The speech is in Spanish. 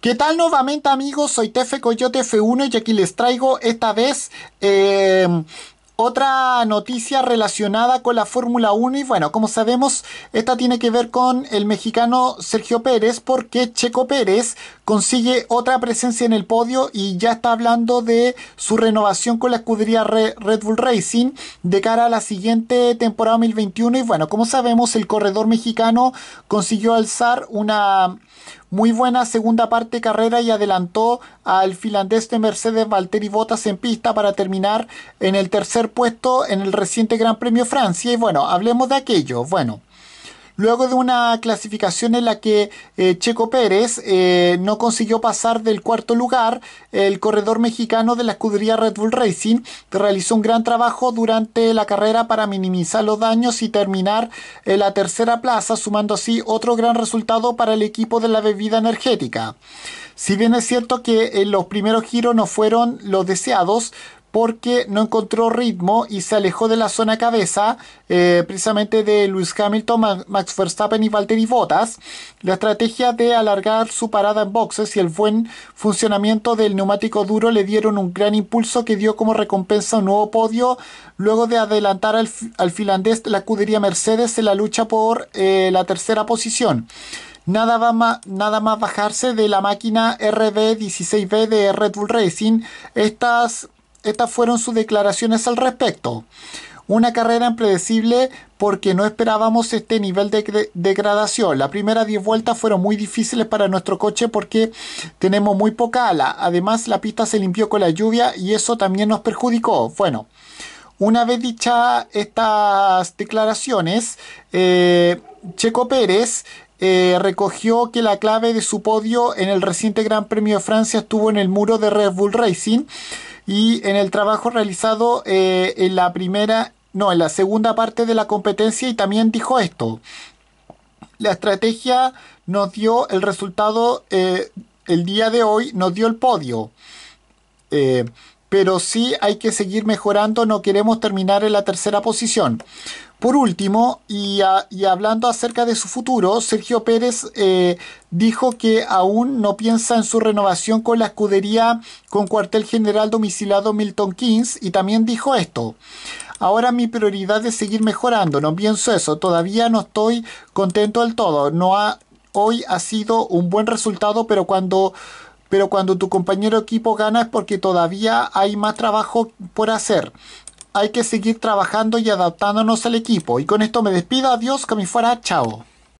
¿Qué tal nuevamente amigos? Soy Tefe Coyote F1 y aquí les traigo esta vez em, otra noticia relacionada con la Fórmula 1 y bueno, como sabemos, esta tiene que ver con el mexicano Sergio Pérez porque Checo Pérez consigue otra presencia en el podio y ya está hablando de su renovación con la escudería Red Bull Racing de cara a la siguiente temporada 2021 y bueno, como sabemos, el corredor mexicano consiguió alzar una muy buena segunda parte carrera y adelantó al finlandés de Mercedes Valtteri Bottas en pista para terminar en el tercer puesto en el reciente Gran Premio Francia. Y bueno, hablemos de aquello. Bueno luego de una clasificación en la que eh, Checo Pérez eh, no consiguió pasar del cuarto lugar, el corredor mexicano de la escudería Red Bull Racing realizó un gran trabajo durante la carrera para minimizar los daños y terminar en eh, la tercera plaza, sumando así otro gran resultado para el equipo de la bebida energética. Si bien es cierto que los primeros giros no fueron los deseados, porque no encontró ritmo y se alejó de la zona cabeza, eh, precisamente de Lewis Hamilton, Max Verstappen y Valtteri Bottas. La estrategia de alargar su parada en boxes y el buen funcionamiento del neumático duro le dieron un gran impulso que dio como recompensa un nuevo podio luego de adelantar al, finlandés la escudería Mercedes en la lucha por eh, la tercera posición. Nada, nada, más bajarse de la máquina RB16B de Red Bull Racing, estas estas fueron sus declaraciones al respecto. Una carrera impredecible porque no esperábamos este nivel de degradación. Las primeras 10 vueltas fueron muy difíciles para nuestro coche porque tenemos muy poca ala. Además, la pista se limpió con la lluvia y eso también nos perjudicó. Bueno, una vez dichas estas declaraciones, eh, Checo Pérez eh, recogió que la clave de su podio en el reciente Gran Premio de Francia estuvo en el muro de Red Bull Racing. Y en el trabajo realizado eh, en la primera, no, en la segunda parte de la competencia y también dijo esto. La estrategia nos dio el resultado eh, el día de hoy, nos dio el podio. Eh, pero sí hay que seguir mejorando, no queremos terminar en la tercera posición. Por último, y, hablando acerca de su futuro, Sergio Pérez eh, dijo que aún no piensa en su renovación con la escudería con cuartel general domicilado Milton Keynes y también dijo esto. Ahora mi prioridad es seguir mejorando, no pienso eso, todavía no estoy contento del todo. No hoy ha sido un buen resultado, pero cuando tu compañero equipo gana es porque todavía hay más trabajo por hacer hay que seguir trabajando y adaptándonos al equipo. Y con esto me despido, adiós, que me fuera, chao.